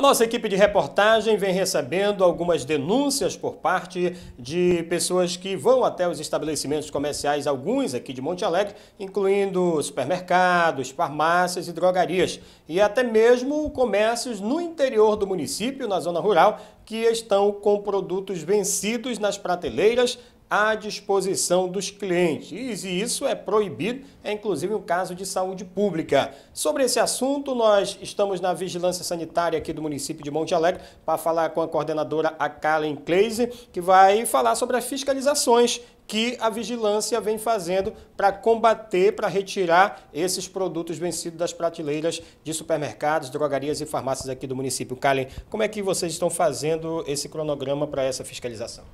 A nossa equipe de reportagem vem recebendo algumas denúncias por parte de pessoas que vão até os estabelecimentos comerciais, alguns aqui de Monte Alegre, incluindo supermercados, farmácias e drogarias, e até mesmo comércios no interior do município, na zona rural, que estão com produtos vencidos nas prateleiras à disposição dos clientes. E isso é proibido, é inclusive um caso de saúde pública. Sobre esse assunto, nós estamos na Vigilância Sanitária aqui do município de Monte Alegre para falar com a coordenadora Kalen Kleise, que vai falar sobre as fiscalizações que a vigilância vem fazendo para combater, para retirar esses produtos vencidos das prateleiras de supermercados, drogarias e farmácias aqui do município. Kalen, como é que vocês estão fazendo esse cronograma para essa fiscalização?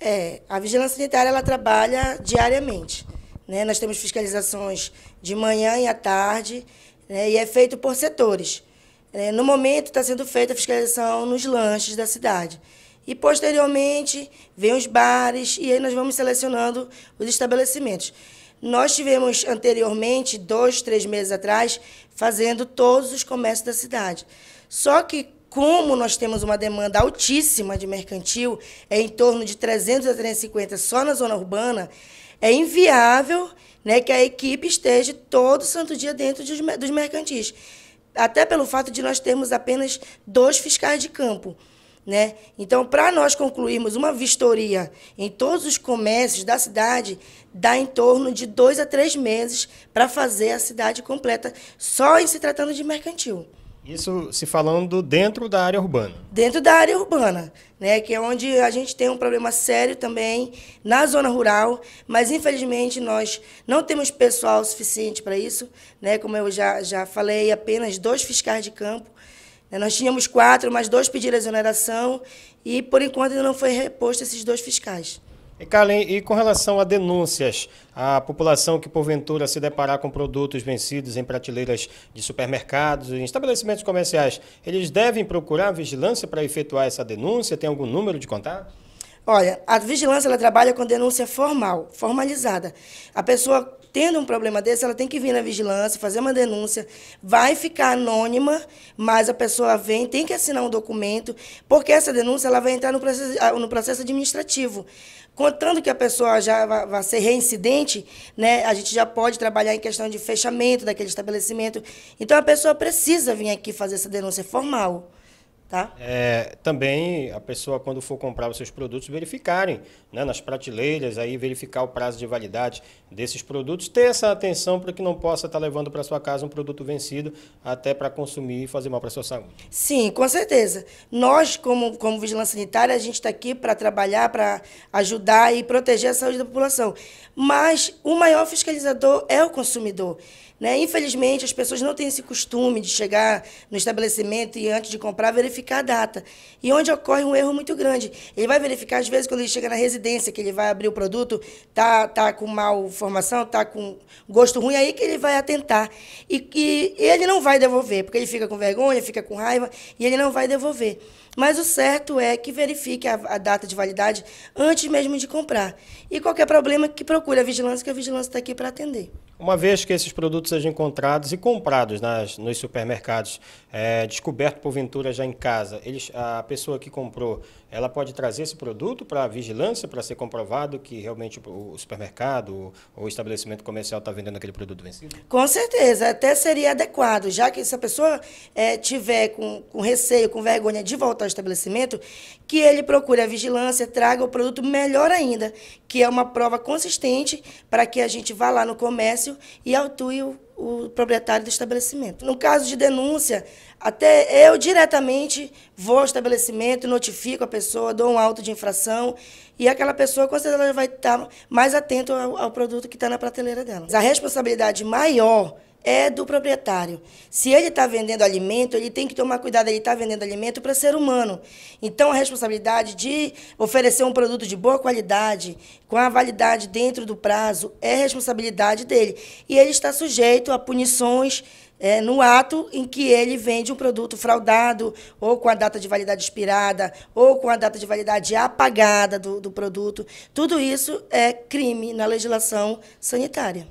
É, a vigilância sanitária ela trabalha diariamente. Né? Nós temos fiscalizações de manhã e à tarde, né? e é feito por setores. É, no momento está sendo feita a fiscalização nos lanches da cidade. E posteriormente vem os bares e aí nós vamos selecionando os estabelecimentos. Nós tivemos anteriormente, dois, três meses atrás, fazendo todos os comércios da cidade. Só que como nós temos uma demanda altíssima de mercantil, é em torno de 300 a 350 só na zona urbana, é inviável né, que a equipe esteja todo santo dia dentro de, dos mercantis. Até pelo fato de nós termos apenas dois fiscais de campo. Né? Então, para nós concluirmos uma vistoria em todos os comércios da cidade, dá em torno de dois a três meses para fazer a cidade completa, só em se tratando de mercantil. Isso se falando dentro da área urbana. Dentro da área urbana, né, que é onde a gente tem um problema sério também na zona rural, mas infelizmente nós não temos pessoal suficiente para isso, né, como eu já, já falei, apenas dois fiscais de campo. Né, nós tínhamos quatro, mas dois pediram exoneração e por enquanto ainda não foi reposto esses dois fiscais. E Carlin, e com relação a denúncias, a população que porventura se deparar com produtos vencidos em prateleiras de supermercados, em estabelecimentos comerciais, eles devem procurar a vigilância para efetuar essa denúncia? Tem algum número de contato? Olha, a vigilância ela trabalha com denúncia formal, formalizada. A pessoa tendo um problema desse, ela tem que vir na vigilância, fazer uma denúncia, vai ficar anônima, mas a pessoa vem, tem que assinar um documento, porque essa denúncia ela vai entrar no processo, ah, no processo administrativo. Contando que a pessoa já vai ser reincidente, né, a gente já pode trabalhar em questão de fechamento daquele estabelecimento. Então a pessoa precisa vir aqui fazer essa denúncia formal. Tá? É, também a pessoa, quando for comprar os seus produtos, verificarem né, nas prateleiras, aí verificar o prazo de validade desses produtos, ter essa atenção para que não possa estar tá levando para sua casa um produto vencido, até para consumir e fazer mal para a sua saúde. Sim, com certeza. Nós, como, como vigilância sanitária, a gente está aqui para trabalhar, para ajudar e proteger a saúde da população. Mas o maior fiscalizador é o consumidor. Né? Infelizmente, as pessoas não têm esse costume de chegar no estabelecimento e, antes de comprar, verificar a data. E onde ocorre um erro muito grande. Ele vai verificar, às vezes, quando ele chega na residência, que ele vai abrir o produto, tá, tá com mal formação, tá com gosto ruim, aí que ele vai atentar. E, e ele não vai devolver, porque ele fica com vergonha, fica com raiva, e ele não vai devolver. Mas o certo é que verifique a, a data de validade antes mesmo de comprar. E qualquer problema, que procure a vigilância, que a vigilância está aqui para atender. Uma vez que esses produtos sejam encontrados e comprados nas, nos supermercados, é, descoberto porventura já em casa, eles, a pessoa que comprou, ela pode trazer esse produto para a vigilância, para ser comprovado que realmente o, supermercado ou o estabelecimento comercial está vendendo aquele produto vencido? Com certeza, até seria adequado, já que se a pessoa é, tiver com, com receio, com vergonha de voltar ao estabelecimento, que ele procure a vigilância, traga o produto melhor ainda, que é uma prova consistente para que a gente vá lá no comércio comércio e autue o, o proprietário do estabelecimento. No caso de denúncia, até eu diretamente vou ao estabelecimento, notifico a pessoa, dou um auto de infração e aquela pessoa, com certeza, ela vai estar mais atenta ao, ao produto que está na prateleira dela. A responsabilidade maior é do proprietário. Se ele está vendendo alimento, ele tem que tomar cuidado, ele está vendendo alimento para ser humano. Então, a responsabilidade de oferecer um produto de boa qualidade, com a validade dentro do prazo, é responsabilidade dele. E ele está sujeito a punições é, no ato em que ele vende um produto fraudado, ou com a data de validade expirada, ou com a data de validade apagada do, do produto. Tudo isso é crime na legislação sanitária.